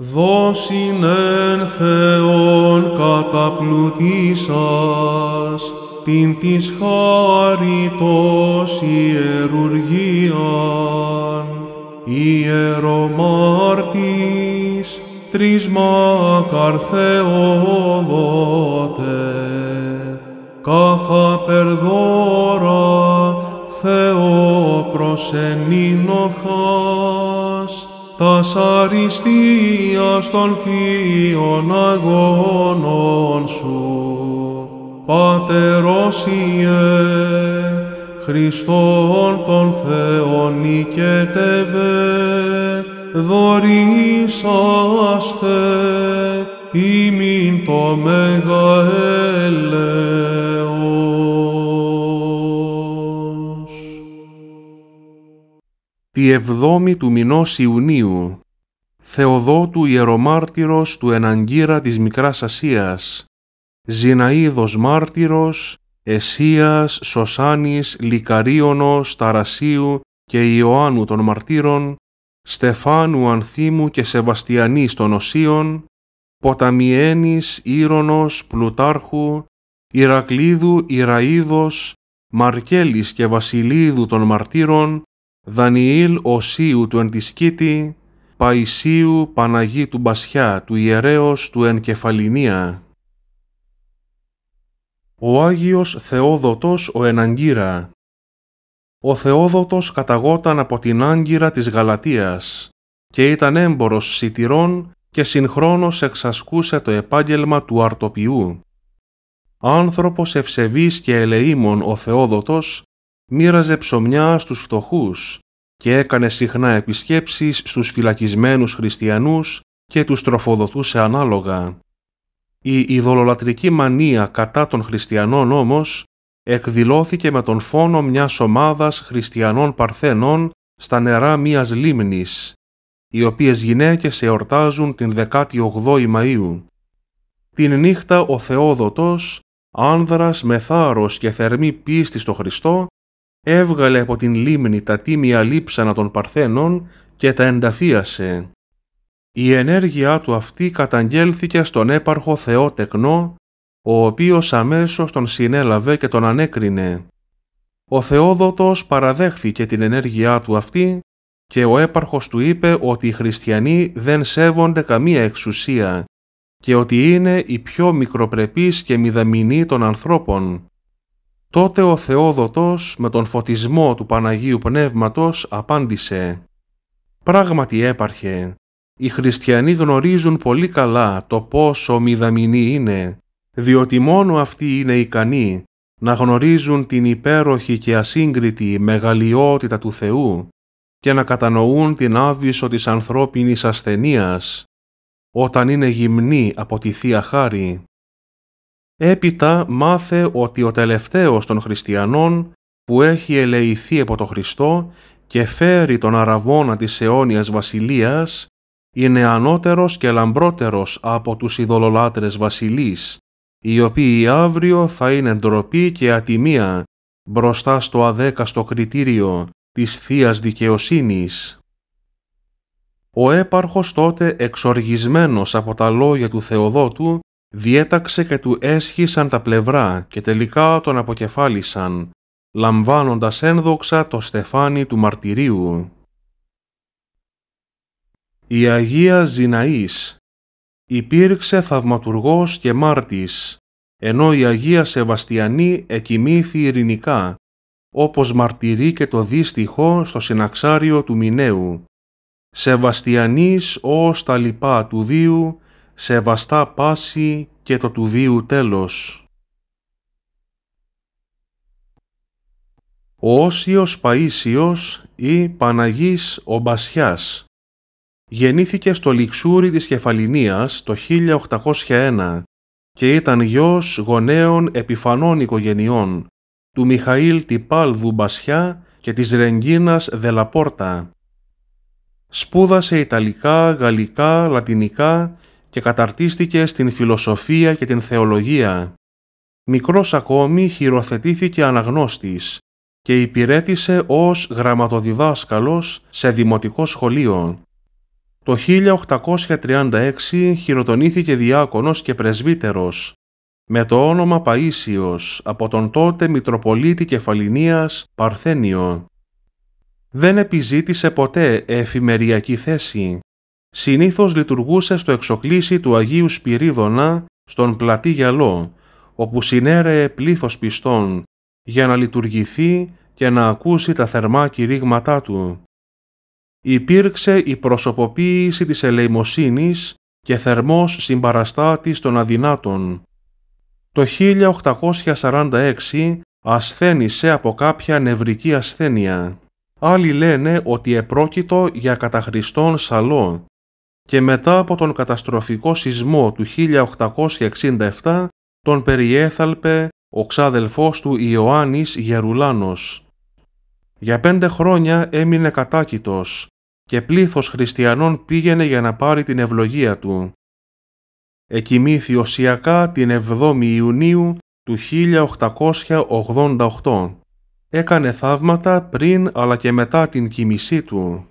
Δώσιν εν Θεόν καταπλουτίσας, την της χάριτος ιερουργίαν, ιερομάρτης τρισμάκαρ Θεόδοτε, καθα περδόρα Θεό προσενήνοχας, τα αριστεία των θείων αγώνων σου. Πατερός Χριστόν τον Θεόν νικέτευε, δωρήσαστε ημίν το μεγαέλε. τη εβδόμη του μηνός Ιουνίου, Θεοδότου ιερομάρτυρος του Εναγκύρα της Μικράς Ασίας, Ζηναίδος μάρτυρος, Εσίας, Σωσάνης, Λικαρίωνος, Ταρασίου και Ιωάννου των μαρτύρων, Στεφάνου Ανθίμου και Σεβαστιανής των Οσίων, Ποταμιένης, Ήρωνος, Πλουτάρχου, Ηρακλίδου, Ιραΐδος, Μαρκέλης και Βασιλίδου των μαρτύρων, Δανιήλ Οσίου του Εντισκήτη, Παϊσίου Παναγί του Μπασιά, του Ιερέως του Ενκεφαλινία. Ο Άγιος Θεόδοτος ο Εναγκύρα Ο Θεόδοτος καταγόταν από την Άγκυρα της Γαλατίας και ήταν έμπορος σιτηρών και συγχρόνως εξασκούσε το επάγγελμα του αρτοπιού. Άνθρωπος ευσεβής και ελεήμων ο Θεόδοτος μοίραζε ψωμιά στους φτωχούς και έκανε συχνά επισκέψεις στους φυλακισμένους χριστιανούς και τους τροφοδοτούσε ανάλογα. Η ειδωλολατρική μανία κατά των χριστιανών όμως εκδηλώθηκε με τον φόνο μιας ομάδας χριστιανών παρθένων στα νερά μίας λίμνης, οι οποίες γυναίκες εορτάζουν την 18η Μαΐου. Την νύχτα ο Θεόδοτος, άνδρας με θάρρος και θερμή πίστη στο Χριστό, έβγαλε από την λίμνη τα τίμια λείψανα των Παρθένων και τα ενταφίασε. Η ενέργειά του αυτή καταγγέλθηκε στον έπαρχο Θεό Τεκνό, ο οποίος αμέσως τον συνέλαβε και τον ανέκρινε. Ο Θεόδοτος παραδέχθηκε την ενέργειά του αυτή και ο έπαρχος του είπε ότι οι χριστιανοί δεν σέβονται καμία εξουσία και ότι είναι οι πιο μικροπρεπείς και μηδαμινοί των ανθρώπων Τότε ο Θεόδοτος με τον φωτισμό του Παναγίου Πνεύματος απάντησε «Πράγματι έπαρχε, οι χριστιανοί γνωρίζουν πολύ καλά το πόσο μηδαμινοί είναι, διότι μόνο αυτοί είναι ικανοί να γνωρίζουν την υπέροχη και ασύγκριτη μεγαλειότητα του Θεού και να κατανοούν την άβυσο της ανθρώπινης ασθενείας, όταν είναι γυμνή από τη Θεία Χάρη Έπειτα μάθε ότι ο τελευταίος των χριστιανών που έχει ελεηθεί από το Χριστό και φέρει τον αραβόνα της αιώνιας βασιλείας είναι ανώτερος και λαμπρότερος από τους ειδωλολάτρες βασιλείς, οι οποίοι αύριο θα είναι ντροπή και ατιμία μπροστά στο αδέκαστο κριτήριο της θείας Δικαιοσύνης. Ο έπαρχος τότε εξοργισμένος από τα λόγια του Θεοδότου διέταξε και του έσχισαν τα πλευρά και τελικά τον αποκεφάλισαν, λαμβάνοντας ένδοξα το στεφάνι του μαρτυρίου. Η Αγία Ζηναής υπήρξε θαυματουργός και μάρτης, ενώ η Αγία Σεβαστιανή εκοιμήθη ειρηνικά, όπως μαρτυρεί και το δύστιχο στο συναξάριο του Μινέου. Σεβαστιανής ως τα λοιπά του Δίου σεβαστά πάση και το του βίου τέλος. Ο Όσιος Παΐσιος ή Παναγής ο Μπασιάς γεννήθηκε στο Λιξούρι της Κεφαλινίας το 1801 και ήταν γιος γονέων επιφανών οικογενειών του Μιχαήλ Τιπάλδου Μπασιά και της Ρενγκίνας Δελαπόρτα. Σπούδασε Ιταλικά, Γαλλικά, Λατινικά και καταρτίστηκε στην φιλοσοφία και την θεολογία. Μικρός ακόμη χειροθετήθηκε αναγνώστης και υπηρέτησε ως γραμματοδιδάσκαλος σε δημοτικό σχολείο. Το 1836 χειροτονήθηκε διάκονος και πρεσβύτερος με το όνομα Παΐσιος από τον τότε Μητροπολίτη Κεφαλινίας Παρθένιο. Δεν επιζήτησε ποτέ εφημεριακή θέση συνήθως λειτουργούσε στο εξοκλήσι του Αγίου Σπυρίδωνα στον πλατή γυαλό, όπου συνέρεε πλήθος πιστών για να λειτουργηθεί και να ακούσει τα θερμά κηρύγματά του. Υπήρξε η προσωποποίηση της ελεημοσύνης και θερμός συμπαραστάτης των αδυνάτων. Το 1846 ασθένησε από κάποια νευρική ασθένεια. Άλλοι λένε ότι επρόκειτο για καταχριστόν σαλό, και μετά από τον καταστροφικό σεισμό του 1867 τον περιέθαλπε ο ξάδελφός του Ιωάννης Γερουλάνος. Για πέντε χρόνια έμεινε κατάκητος και πλήθος χριστιανών πήγαινε για να πάρει την ευλογία του. Εκοιμήθη οσιακά την 7η Ιουνίου του 1888. Έκανε θαύματα πριν αλλά και μετά την κοιμησή του.